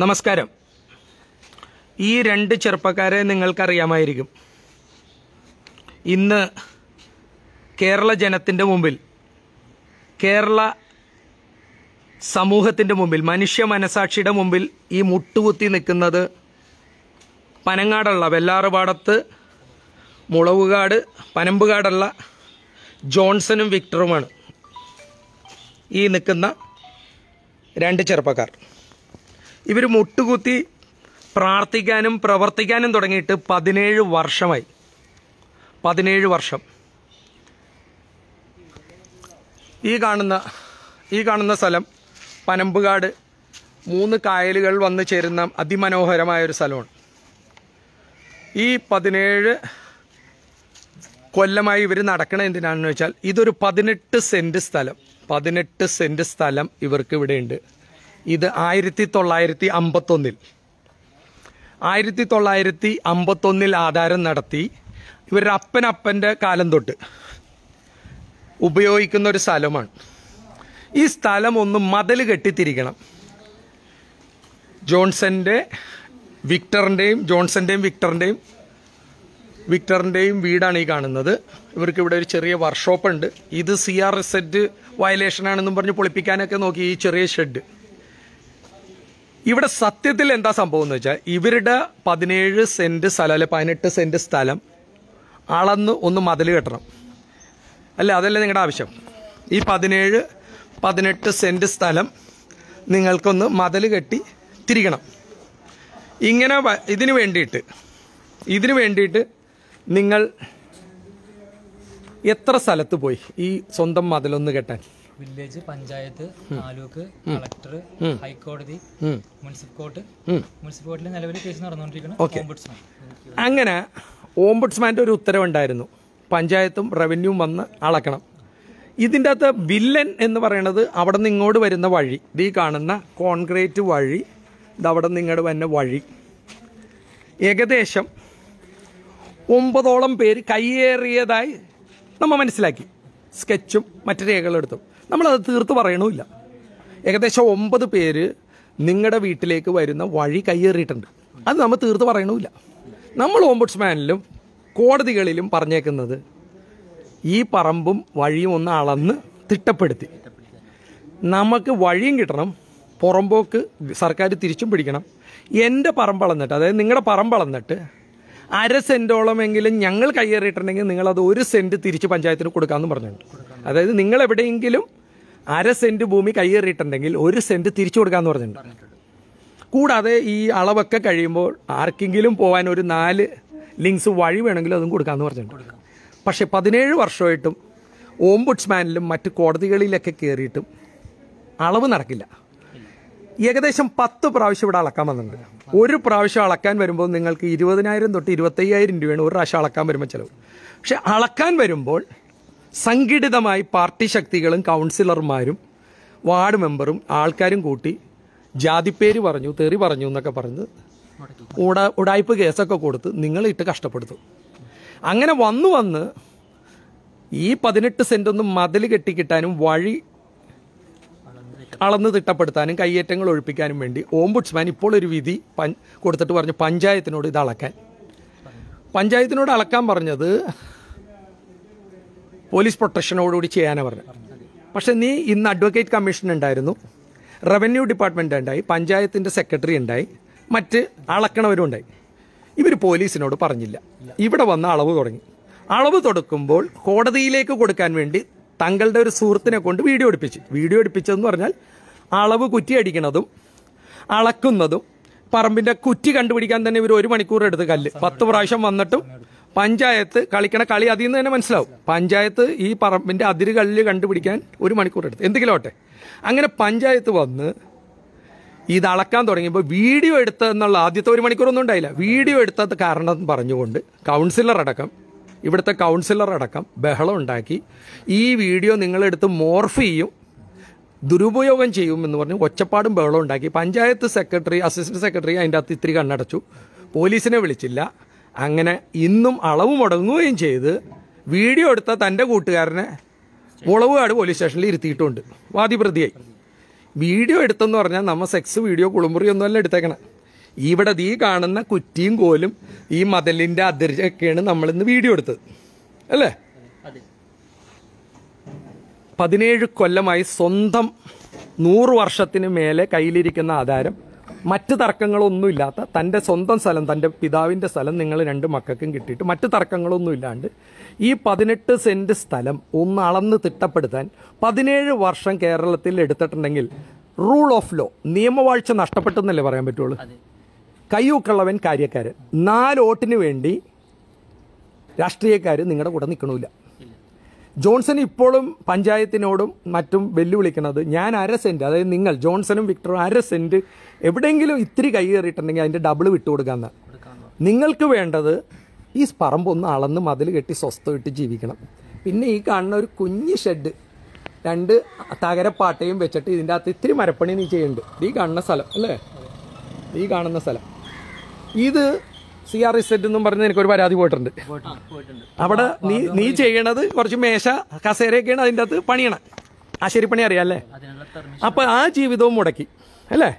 നമസ്കാരം ഈ രണ്ട് ചെറുപ്പക്കാരെ നിങ്ങൾക്കറിയാമായിരിക്കും ഇന്ന് കേരള ജനത്തിൻ്റെ മുമ്പിൽ കേരള സമൂഹത്തിൻ്റെ മുമ്പിൽ മനുഷ്യ മനസാക്ഷിയുടെ മുമ്പിൽ ഈ മുട്ടുകുത്തി നിൽക്കുന്നത് പനങ്ങാടുള്ള വെള്ളാറുപാടത്ത് മുളവുകാട് പനമ്പുകാടുള്ള ജോൺസണും വിക്ടറുമാണ് ഈ നിൽക്കുന്ന രണ്ട് ചെറുപ്പക്കാർ ഇവർ മുട്ടുകുത്തി പ്രാർത്ഥിക്കാനും പ്രവർത്തിക്കാനും തുടങ്ങിയിട്ട് പതിനേഴ് വർഷമായി പതിനേഴ് വർഷം ഈ കാണുന്ന ഈ കാണുന്ന സ്ഥലം പനമ്പുകാട് മൂന്ന് കായലുകൾ വന്ന് ചേരുന്ന അതിമനോഹരമായ ഒരു സ്ഥലമാണ് ഈ പതിനേഴ് കൊല്ലമായി ഇവർ നടക്കണ എന്തിനാണെന്ന് വെച്ചാൽ ഇതൊരു പതിനെട്ട് സെൻറ്റ് സ്ഥലം പതിനെട്ട് സെൻറ്റ് സ്ഥലം ഇവർക്ക് ഇവിടെയുണ്ട് ഇത് ആയിരത്തി തൊള്ളായിരത്തി അമ്പത്തൊന്നിൽ ആയിരത്തി തൊള്ളായിരത്തി അമ്പത്തൊന്നിൽ ആധാരം നടത്തി ഇവരുടെ അപ്പനപ്പൻ്റെ കാലം തൊട്ട് ഉപയോഗിക്കുന്ന ഒരു സ്ഥലമാണ് ഈ സ്ഥലം ഒന്ന് മതിൽ കെട്ടിത്തിരിക്കണം ജോൺസൻ്റെ വിക്ടറിൻ്റെയും ജോൺസൻ്റെയും വിക്ടറിൻ്റെയും വിക്ടറിൻ്റെയും വീടാണ് ഈ കാണുന്നത് ഇവർക്ക് ഇവിടെ ഒരു ചെറിയ വർക്ക്ഷോപ്പ് ഉണ്ട് ഇത് സി ആർ എസ് വയലേഷൻ ആണെന്നും പറഞ്ഞ് പൊളിപ്പിക്കാനൊക്കെ നോക്കി ഈ ചെറിയ ഷെഡ് ഇവിടെ സത്യത്തിൽ എന്താ സംഭവം എന്ന് വെച്ചാൽ ഇവരുടെ പതിനേഴ് സെൻറ്റ് സ്ഥലം അല്ലെ പതിനെട്ട് സെൻറ്റ് സ്ഥലം അളന്ന് ഒന്ന് മതിൽ കെട്ടണം അല്ല അതല്ല നിങ്ങളുടെ ആവശ്യം ഈ പതിനേഴ് പതിനെട്ട് സെൻറ്റ് സ്ഥലം നിങ്ങൾക്കൊന്ന് മതിൽ കെട്ടി തിരിക്കണം ഇങ്ങനെ ഇതിന് വേണ്ടിയിട്ട് ഇതിന് വേണ്ടിയിട്ട് നിങ്ങൾ എത്ര സ്ഥലത്ത് പോയി ഈ സ്വന്തം മതിലൊന്ന് കെട്ടാൻ വില്ലേജ് പഞ്ചായത്ത് താലൂക്ക് കളക്ടർ ഹൈക്കോടതി മുനിസിപ്പൽ കോർട്ട് മുനിസിപ്പൽ കോർട്ടിൽ നിലവിൽ കേസ് നടന്നുകൊണ്ടിരിക്കുന്നത് അങ്ങനെ ഓംബുഡ്സ്മാൻ്റെ ഒരു ഉത്തരവുണ്ടായിരുന്നു പഞ്ചായത്തും റവന്യൂവും വന്ന് അളക്കണം ഇതിൻ്റെ അകത്ത് വില്ലൻ എന്ന് പറയുന്നത് അവിടെ നിന്ന് ഇങ്ങോട്ട് വരുന്ന വഴി ഈ കാണുന്ന കോൺക്രീറ്റ് വഴി ഇതവിടെ അവിടെ നിന്ന് ഇങ്ങോട്ട് വരുന്ന വഴി ഏകദേശം ഒമ്പതോളം പേര് കയ്യേറിയതായി നമ്മൾ മനസ്സിലാക്കി സ്കെച്ചും മറ്റു രേഖകളെടുത്തും നമ്മളത് തീർത്ത് പറയണമില്ല ഏകദേശം ഒമ്പത് പേര് നിങ്ങളുടെ വീട്ടിലേക്ക് വരുന്ന വഴി കയ്യേറിയിട്ടുണ്ട് അത് നമ്മൾ തീർത്ത് പറയണമില്ല നമ്മൾ ഓംബുഡ്സ്മാനിലും കോടതികളിലും പറഞ്ഞേക്കുന്നത് ഈ പറമ്പും വഴിയും ഒന്ന് അളന്ന് തിട്ടപ്പെടുത്തി നമുക്ക് വഴിയും കിട്ടണം പുറമ്പോക്ക് സർക്കാർ തിരിച്ചും പിടിക്കണം എൻ്റെ പറമ്പളന്നിട്ട് അതായത് നിങ്ങളുടെ പറമ്പളന്നിട്ട് അര സെൻറ്റോളമെങ്കിലും ഞങ്ങൾ കയ്യേറിയിട്ടുണ്ടെങ്കിൽ നിങ്ങളത് ഒരു സെൻറ്റ് തിരിച്ച് പഞ്ചായത്തിന് കൊടുക്കാമെന്ന് പറഞ്ഞിട്ടുണ്ട് അതായത് നിങ്ങളെവിടെയെങ്കിലും അര സെന്റ് ഭൂമി കൈയേറിയിട്ടുണ്ടെങ്കിൽ ഒരു സെന്റ് തിരിച്ചു കൊടുക്കാന്ന് പറഞ്ഞിട്ടുണ്ട് കൂടാതെ ഈ അളവൊക്കെ കഴിയുമ്പോൾ ആർക്കെങ്കിലും പോകാൻ ഒരു നാല് ലിങ്ക്സ് വഴി വേണമെങ്കിലും അതും കൊടുക്കാമെന്ന് പറഞ്ഞിട്ടുണ്ട് പക്ഷേ പതിനേഴ് വർഷമായിട്ടും ഓംബുഡ്സ്മാനിലും മറ്റ് കോടതികളിലൊക്കെ കയറിയിട്ടും അളവ് നടക്കില്ല ഏകദേശം പത്ത് പ്രാവശ്യം ഇവിടെ അളക്കാൻ വന്നിട്ടുണ്ട് ഒരു പ്രാവശ്യം അളക്കാൻ വരുമ്പോൾ നിങ്ങൾക്ക് ഇരുപതിനായിരം തൊട്ട് ഇരുപത്തയ്യായിരം രൂപയാണ് ഒരു പ്രാവശ്യം അളക്കാൻ വരുമ്പോൾ ചിലവ് പക്ഷെ അളക്കാൻ വരുമ്പോൾ സംഘടിതമായി പാർട്ടി ശക്തികളും കൗൺസിലർമാരും വാർഡ് മെമ്പറും ആൾക്കാരും കൂട്ടി ജാതിപ്പേര് പറഞ്ഞു തെറി പറഞ്ഞു എന്നൊക്കെ പറഞ്ഞ് ഉട ഉടായ്പ കേസൊക്കെ കൊടുത്ത് നിങ്ങളിട്ട് കഷ്ടപ്പെടുത്തു അങ്ങനെ വന്നു വന്ന് ഈ പതിനെട്ട് സെൻറ്റൊന്നും മതിൽ കെട്ടിക്കിട്ടാനും വഴി അളന്ന് തിട്ടപ്പെടുത്താനും കയ്യേറ്റങ്ങൾ ഒഴിപ്പിക്കാനും വേണ്ടി ഓംബുഡ്സ്മാൻ ഇപ്പോൾ ഒരു വിധി കൊടുത്തിട്ട് പറഞ്ഞു പഞ്ചായത്തിനോട് ഇത് അളക്കാൻ പഞ്ചായത്തിനോട് അളക്കാൻ പറഞ്ഞത് പോലീസ് പ്രൊട്ടക്ഷനോടുകൂടി ചെയ്യാനാണ് പറഞ്ഞത് പക്ഷേ നീ ഇന്ന് അഡ്വക്കേറ്റ് കമ്മീഷൻ ഉണ്ടായിരുന്നു റവന്യൂ ഡിപ്പാർട്ട്മെൻ്റ് ഉണ്ടായി പഞ്ചായത്തിൻ്റെ സെക്രട്ടറി ഉണ്ടായി മറ്റ് അളക്കണവരും ഉണ്ടായി ഇവർ പോലീസിനോട് പറഞ്ഞില്ല ഇവിടെ വന്ന അളവ് തുടങ്ങി അളവ് തുടക്കുമ്പോൾ കോടതിയിലേക്ക് കൊടുക്കാൻ വേണ്ടി തങ്ങളുടെ ഒരു സുഹൃത്തിനെ കൊണ്ട് വീഡിയോ എടുപ്പിച്ച് വീഡിയോ എടുപ്പിച്ചതെന്ന് പറഞ്ഞാൽ അളവ് കുറ്റിയടിക്കണതും അളക്കുന്നതും പറമ്പിൻ്റെ കുറ്റി കണ്ടുപിടിക്കാൻ തന്നെ ഇവർ ഒരു മണിക്കൂർ എടുത്ത് കല്ല് പത്ത് പ്രാവശ്യം വന്നിട്ടും പഞ്ചായത്ത് കളിക്കണ കളി അതിൽ നിന്ന് തന്നെ മനസ്സിലാവും പഞ്ചായത്ത് ഈ പറമ്പിൻ്റെ അതിരുകളിൽ കണ്ടുപിടിക്കാൻ ഒരു മണിക്കൂർ എടുത്തു എന്തെങ്കിലും ആവട്ടെ അങ്ങനെ പഞ്ചായത്ത് വന്ന് ഇത് അളക്കാൻ തുടങ്ങിയപ്പോൾ വീഡിയോ എടുത്തതെന്നുള്ള ആദ്യത്തെ ഒരു മണിക്കൂറൊന്നും ഉണ്ടായില്ല വീഡിയോ എടുത്തത് കാരണം പറഞ്ഞുകൊണ്ട് കൗൺസിലർ അടക്കം ഇവിടുത്തെ കൗൺസിലർ അടക്കം ബഹളം ഉണ്ടാക്കി ഈ വീഡിയോ നിങ്ങളെടുത്ത് മോർഫ് ചെയ്യും ദുരുപയോഗം ചെയ്യും എന്ന് പറഞ്ഞ് ഒച്ചപ്പാടും ബഹളം ഉണ്ടാക്കി പഞ്ചായത്ത് സെക്രട്ടറി അസിസ്റ്റന്റ് സെക്രട്ടറി അതിൻ്റെ അകത്ത് ഇത്തിരി കണ്ണടച്ചു പോലീസിനെ വിളിച്ചില്ല അങ്ങനെ ഇന്നും അളവ് മുടങ്ങുകയും ചെയ്ത് വീഡിയോ എടുത്ത തൻ്റെ കൂട്ടുകാരനെ മുളവുകാട് പോലീസ് സ്റ്റേഷനിൽ ഇരുത്തിയിട്ടുണ്ട് വാദിപ്രതിയായി വീഡിയോ എടുത്തെന്ന് പറഞ്ഞാൽ നമ്മൾ സെക്സ് വീഡിയോ അല്ല എടുത്തേക്കണം ഇവിടെ ഈ കാണുന്ന കുറ്റിയും കോലും ഈ മതലിൻ്റെ അതിരൊക്കെയാണ് നമ്മളിന്ന് വീഡിയോ എടുത്തത് അല്ലേ പതിനേഴ് കൊല്ലമായി സ്വന്തം നൂറ് വർഷത്തിന് മേലെ കയ്യിലിരിക്കുന്ന ആധാരം മറ്റ് തർക്കങ്ങളൊന്നുമില്ലാത്ത തൻ്റെ സ്വന്തം സ്ഥലം തൻ്റെ പിതാവിൻ്റെ സ്ഥലം നിങ്ങൾ രണ്ട് മക്കൾക്കും കിട്ടിയിട്ട് മറ്റ് തർക്കങ്ങളൊന്നും ഇല്ലാണ്ട് ഈ പതിനെട്ട് സെൻറ്റ് സ്ഥലം ഒന്ന് അളന്ന് തിട്ടപ്പെടുത്താൻ പതിനേഴ് വർഷം കേരളത്തിൽ എടുത്തിട്ടുണ്ടെങ്കിൽ റൂൾ ഓഫ് ലോ നിയമവാഴ്ച നഷ്ടപ്പെട്ടെന്നല്ലേ പറയാൻ പറ്റുള്ളൂ കയ്യൂക്കുള്ളവൻ കാര്യക്കാരൻ നാല് വോട്ടിന് വേണ്ടി രാഷ്ട്രീയക്കാർ നിങ്ങളുടെ കൂടെ നിൽക്കണമില്ല ജോൺസൺ ഇപ്പോഴും പഞ്ചായത്തിനോടും മറ്റും വെല്ലുവിളിക്കുന്നത് ഞാൻ അര സെൻറ്റ് അതായത് നിങ്ങൾ ജോൺസണും വിക്ടറും അര സെൻറ്റ് എവിടെയെങ്കിലും ഇത്തിരി കൈ കയറിയിട്ടുണ്ടെങ്കിൽ അതിൻ്റെ ഡബിൾ വിട്ടുകൊടുക്കാമെന്ന് നിങ്ങൾക്ക് വേണ്ടത് ഈ പറമ്പൊന്ന് അളന്ന് മതിൽ കെട്ടി സ്വസ്ഥമായിട്ട് ജീവിക്കണം പിന്നെ ഈ കാണുന്ന ഒരു കുഞ്ഞ് ഷെഡ് രണ്ട് തകരപ്പാട്ടയും വെച്ചിട്ട് ഇതിൻ്റെ അകത്ത് ഇത്തിരി മരപ്പണി നീ ചെയ്യുന്നുണ്ട് ഈ കാണുന്ന സ്ഥലം അല്ലേ ഈ കാണുന്ന സ്ഥലം ഇത് സി ആർ റിസെറ്റ് എന്നും പറഞ്ഞ് എനിക്കൊരു പരാതി പോയിട്ടുണ്ട് അവിടെ നീ നീ ചെയ്യണത് കുറച്ച് മേശ കസേരയൊക്കെയാണ് അതിൻ്റെ അകത്ത് പണിയണം ആശേരി പണി അറിയാല്ലേ അപ്പൊ ആ ജീവിതവും മുടക്കി അല്ലേ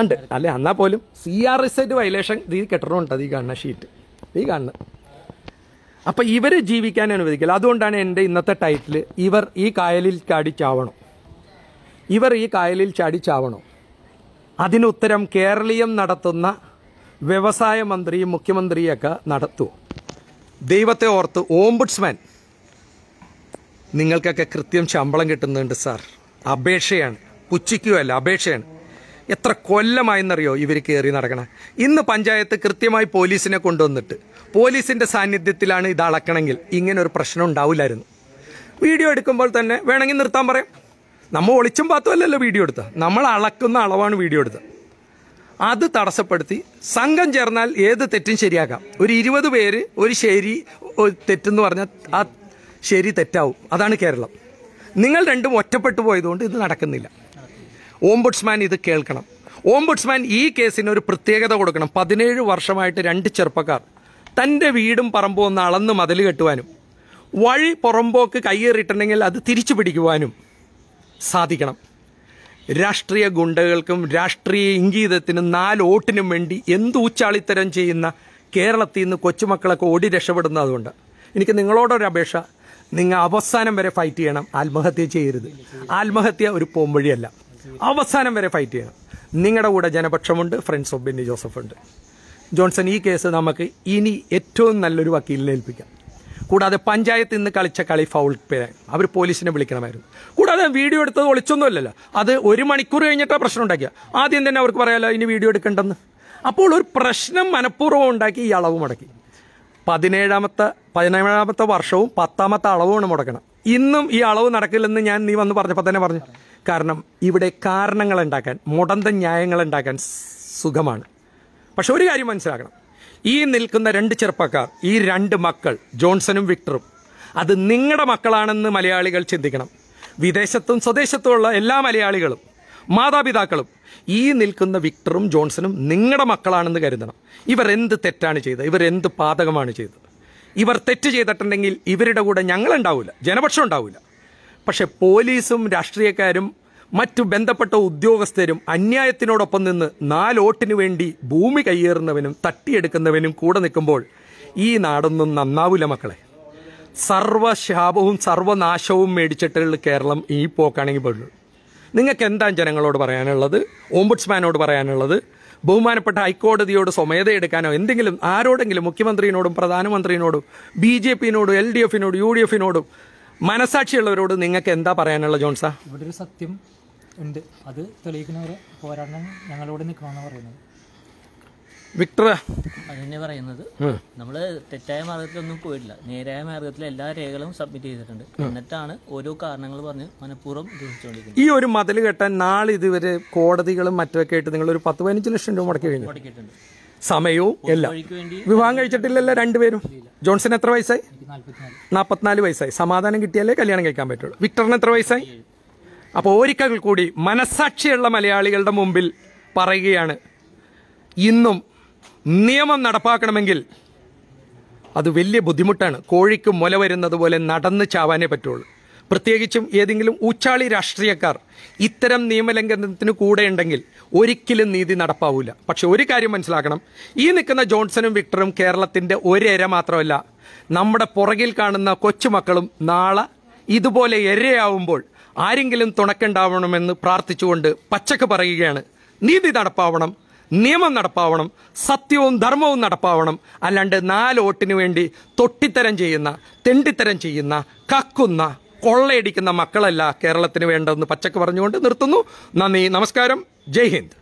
ഉണ്ട് അല്ലെ എന്നാ പോലും സി ആർ റിസെറ്റ് വയലേഷൻ ഈ കെട്ടണമുണ്ട് ഈ കാണുന്ന ഷീറ്റ് ഈ കാണുന്ന അപ്പൊ ഇവര് ജീവിക്കാൻ അനുവദിക്കില്ല അതുകൊണ്ടാണ് എന്റെ ഇന്നത്തെ ടൈറ്റിൽ ഇവർ ഈ കായലിൽ ചാടിച്ചാവണം ഇവർ ഈ കായലിൽ ചാടിച്ചാവണം അതിനുത്തരം കേരളീയം നടത്തുന്ന വ്യവസായ മന്ത്രിയും മുഖ്യമന്ത്രിയൊക്കെ നടത്തുമോ ദൈവത്തെ ഓർത്ത് ഓംബുഡ്സ്മാൻ നിങ്ങൾക്കൊക്കെ കൃത്യം ശമ്പളം കിട്ടുന്നുണ്ട് സാർ അപേക്ഷയാണ് പുച്ഛിക്കുകയല്ല അപേക്ഷയാണ് എത്ര കൊല്ലമായെന്നറിയോ ഇവർ കയറി നടക്കണം ഇന്ന് പഞ്ചായത്ത് കൃത്യമായി പോലീസിനെ കൊണ്ടുവന്നിട്ട് പോലീസിൻ്റെ സാന്നിധ്യത്തിലാണ് ഇത് അളക്കണമെങ്കിൽ ഇങ്ങനെ ഒരു പ്രശ്നം ഉണ്ടാവില്ലായിരുന്നു വീഡിയോ എടുക്കുമ്പോൾ തന്നെ വേണമെങ്കിൽ നിർത്താൻ പറയാം നമ്മൾ ഒളിച്ചും പാത്തുമല്ലല്ലോ വീഡിയോ എടുത്തത് നമ്മൾ അളക്കുന്ന അളവാണ് വീഡിയോ എടുത്തത് അത് തടസ്സപ്പെടുത്തി സംഘം ചേർന്നാൽ ഏത് തെറ്റും ശരിയാക്കാം ഒരു ഇരുപത് പേര് ഒരു ശരി തെറ്റെന്ന് പറഞ്ഞാൽ ആ ശരി തെറ്റാവും അതാണ് കേരളം നിങ്ങൾ രണ്ടും ഒറ്റപ്പെട്ടു പോയതുകൊണ്ട് ഇത് നടക്കുന്നില്ല ഓംബുഡ്സ്മാൻ ഇത് കേൾക്കണം ഓംബുഡ്സ്മാൻ ഈ കേസിന് ഒരു പ്രത്യേകത കൊടുക്കണം പതിനേഴ് വർഷമായിട്ട് രണ്ട് ചെറുപ്പക്കാർ തൻ്റെ വീടും പറമ്പും ഒന്ന് അളന്ന് മതിൽ കെട്ടുവാനും വഴി പുറമ്പോക്ക് കയ്യേറിയിട്ടുണ്ടെങ്കിൽ അത് തിരിച്ചു പിടിക്കുവാനും സാധിക്കണം രാഷ്ട്രീയ ഗുണ്ടകൾക്കും രാഷ്ട്രീയ ഇംഗീതത്തിനും നാല് വോട്ടിനും വേണ്ടി എന്ത് ഉച്ചാളിത്തരം ചെയ്യുന്ന കേരളത്തിൽ നിന്ന് കൊച്ചുമക്കളൊക്കെ ഓടി രക്ഷപ്പെടുന്നതുകൊണ്ട് എനിക്ക് നിങ്ങളോടൊരു അപേക്ഷ നിങ്ങൾ അവസാനം വരെ ഫൈറ്റ് ചെയ്യണം ആത്മഹത്യ ചെയ്യരുത് ആത്മഹത്യ ഒരു പോംവഴിയല്ല അവസാനം വരെ ഫൈറ്റ് ചെയ്യണം നിങ്ങളുടെ കൂടെ ജനപക്ഷമുണ്ട് ഫ്രണ്ട്സ് ഓഫ് ബെന്നി ജോസഫ് ഉണ്ട് ജോൺസൺ ഈ കേസ് നമുക്ക് ഇനി ഏറ്റവും നല്ലൊരു വക്കീലിനേൽപ്പിക്കാം കൂടാതെ പഞ്ചായത്ത് ഇന്ന് കളിച്ച കളി ഫൗൾ പേ അവർ പോലീസിനെ വിളിക്കണമായിരുന്നു കൂടാതെ വീഡിയോ എടുത്തത് ഒളിച്ചൊന്നുമല്ലല്ലോ അത് ഒരു മണിക്കൂർ കഴിഞ്ഞിട്ടാണ് പ്രശ്നം ഉണ്ടാക്കിയ ആദ്യം തന്നെ അവർക്ക് പറയാമല്ലോ ഇനി വീഡിയോ എടുക്കണ്ടെന്ന് അപ്പോൾ ഒരു പ്രശ്നം മനഃപൂർവ്വം ഉണ്ടാക്കി ഈ അളവ് മുടക്കി പതിനേഴാമത്തെ പതിനേഴാമത്തെ വർഷവും പത്താമത്തെ അളവുമാണ് മുടക്കണം ഇന്നും ഈ അളവ് നടക്കില്ലെന്ന് ഞാൻ നീ വന്ന് പറഞ്ഞപ്പോൾ തന്നെ പറഞ്ഞു കാരണം ഇവിടെ കാരണങ്ങൾ ഉണ്ടാക്കാൻ മുടന്ത ന്യായങ്ങൾ ഉണ്ടാക്കാൻ സുഖമാണ് പക്ഷെ ഒരു കാര്യം മനസ്സിലാക്കണം ഈ നിൽക്കുന്ന രണ്ട് ചെറുപ്പക്കാർ ഈ രണ്ട് മക്കൾ ജോൺസണും വിക്ടറും അത് നിങ്ങളുടെ മക്കളാണെന്ന് മലയാളികൾ ചിന്തിക്കണം വിദേശത്തും സ്വദേശത്തുമുള്ള എല്ലാ മലയാളികളും മാതാപിതാക്കളും ഈ നിൽക്കുന്ന വിക്ടറും ജോൺസണും നിങ്ങളുടെ മക്കളാണെന്ന് കരുതണം ഇവർ എന്ത് തെറ്റാണ് ചെയ്തത് ഇവർ എന്ത് പാതകമാണ് ചെയ്തത് ഇവർ തെറ്റ് ചെയ്തിട്ടുണ്ടെങ്കിൽ ഇവരുടെ കൂടെ ഞങ്ങളുണ്ടാവില്ല ജനപക്ഷം ഉണ്ടാവില്ല പക്ഷേ പോലീസും രാഷ്ട്രീയക്കാരും മറ്റു ബന്ധപ്പെട്ട ഉദ്യോഗസ്ഥരും അന്യായത്തിനോടൊപ്പം നിന്ന് നാലോട്ടിനു വേണ്ടി ഭൂമി കയ്യേറുന്നവനും തട്ടിയെടുക്കുന്നവനും കൂടെ നിൽക്കുമ്പോൾ ഈ നാടൊന്നും നന്നാവില്ല മക്കളെ സർവശാപവും സർവനാശവും മേടിച്ചിട്ടുള്ള കേരളം ഈ പോക്കാണെങ്കിൽ പോലുള്ളൂ നിങ്ങൾക്ക് എന്താ ജനങ്ങളോട് പറയാനുള്ളത് ഓംബുഡ്സ്മാനോട് പറയാനുള്ളത് ബഹുമാനപ്പെട്ട ഹൈക്കോടതിയോട് സ്വമേധ എടുക്കാനോ എന്തെങ്കിലും ആരോടെങ്കിലും മുഖ്യമന്ത്രിയോടും പ്രധാനമന്ത്രിയോടും ബി ജെ പിനോടും എൽ ഡി എഫിനോടും യു ഡി എഫിനോടും മനസാക്ഷിയുള്ളവരോട് നിങ്ങൾക്ക് എന്താ പറയാനുള്ള ജോൺസാ ഇവിടെ ഒരു സത്യം ഉണ്ട് അത് തെളിയിക്കുന്നവരെ പോരാടണം ഞങ്ങളോട് നിൽക്കണമെന്ന് പറയുന്നത് വിക്ടർ അതന്നെ പറയുന്നത് നമ്മൾ തെറ്റായ മാർഗത്തിലൊന്നും പോയിട്ടില്ല നേരായ മാർഗത്തിൽ എല്ലാ രേഖകളും സബ്മിറ്റ് ചെയ്തിട്ടുണ്ട് എന്നിട്ടാണ് ഓരോ കാരണങ്ങൾ പറഞ്ഞ് മനഃപൂർവ്വം ദ്രോഹിച്ചുകൊണ്ടിരിക്കുന്നത് ഈ ഒരു മതിൽ കെട്ടാൻ നാളെ ഇതുവരെ കോടതികളും മറ്റൊക്കെ ആയിട്ട് നിങ്ങൾ ഒരു പത്ത് പതിനഞ്ച് ലക്ഷം രൂപ മുടക്കി കഴിഞ്ഞു സമയവും എല്ലാം വിവാഹം കഴിച്ചിട്ടില്ലല്ലോ രണ്ടുപേരും ജോൺസൺ എത്ര വയസ്സായി നാൽപ്പത്തിനാല് വയസ്സായി സമാധാനം കിട്ടിയാലേ കല്യാണം കഴിക്കാൻ പറ്റുള്ളൂ വിക്ടറിന് എത്ര വയസ്സായി അപ്പോൾ ഒരിക്കൽ കൂടി മനസ്സാക്ഷിയുള്ള മലയാളികളുടെ മുമ്പിൽ പറയുകയാണ് ഇന്നും നിയമം നടപ്പാക്കണമെങ്കിൽ അത് വലിയ ബുദ്ധിമുട്ടാണ് കോഴിക്ക് മുല വരുന്നത് പോലെ നടന്ന് ചാവാനേ പറ്റുള്ളൂ പ്രത്യേകിച്ചും ഏതെങ്കിലും ഊച്ചാളി രാഷ്ട്രീയക്കാർ ഇത്തരം നിയമലംഘനത്തിന് കൂടെയുണ്ടെങ്കിൽ ഒരിക്കലും നീതി നടപ്പാവില്ല പക്ഷെ ഒരു കാര്യം മനസ്സിലാക്കണം ഈ നിൽക്കുന്ന ജോൺസണും വിക്ടറും കേരളത്തിൻ്റെ ഒരര മാത്രമല്ല നമ്മുടെ പുറകിൽ കാണുന്ന കൊച്ചുമക്കളും നാളെ ഇതുപോലെ എരയാവുമ്പോൾ ആരെങ്കിലും തുണക്കണ്ടാവണമെന്ന് പ്രാർത്ഥിച്ചുകൊണ്ട് പച്ചക്ക് പറയുകയാണ് നീതി നടപ്പാവണം നിയമം നടപ്പാവണം സത്യവും ധർമ്മവും നടപ്പാവണം അല്ലാണ്ട് നാല് വോട്ടിന് വേണ്ടി തൊട്ടിത്തരം ചെയ്യുന്ന തെണ്ടിത്തരം ചെയ്യുന്ന കക്കുന്ന കൊള്ളയടിക്കുന്ന മക്കളല്ല കേരളത്തിന് വേണ്ടതെന്ന് പച്ചക്ക് പറഞ്ഞുകൊണ്ട് നിർത്തുന്നു നന്ദി നമസ്കാരം ജയ് ഹിന്ദ്